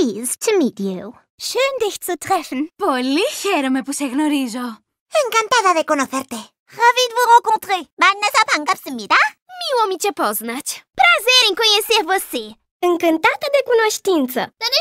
pleased to meet you. Schön, dich zu treffen. Πολύ χαίρομαι που σε γνωρίζω. Encantada de conocerte. Ravi de vous rencontrer. Vanessa 반갑습니다. Miło mi cię poznać. Prazer em conhecer você. Encantada de cunoștință. Dar